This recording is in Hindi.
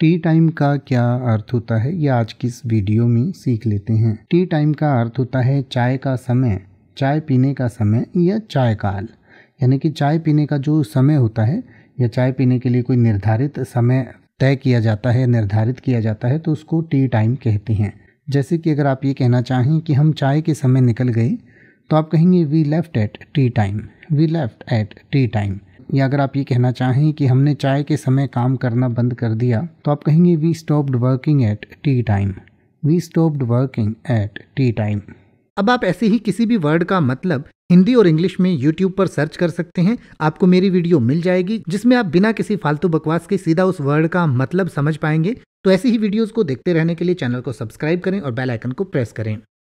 टी टाइम का क्या अर्थ होता है ये आज की इस वीडियो में सीख लेते हैं टी टाइम का अर्थ होता है चाय का समय चाय पीने का समय या चाय काल यानी कि चाय पीने का जो समय होता है या चाय पीने के लिए कोई निर्धारित समय तय किया जाता है निर्धारित किया जाता है तो उसको टी टाइम कहते हैं जैसे कि अगर आप ये कहना चाहें कि हम चाय के समय निकल गए तो आप कहेंगे we left at the time we left at the time या अगर आप ये कहना चाहें कि हमने चाय के समय काम करना बंद कर दिया तो आप कहेंगे we stopped working at the time we stopped working at the time अब आप ऐसे ही किसी भी वर्ड का मतलब हिंदी और इंग्लिश में यूट्यूब पर सर्च कर सकते हैं आपको मेरी वीडियो मिल जाएगी जिसमें आप बिना किसी फालतू बकवास के सीधा उस वर्ड का मतलब समझ पाएंगे तो ऐसी ही वीडियोस को देखते रहने के लिए चैनल को सब्सक्राइब करें और बेल आइकन को प्रेस करें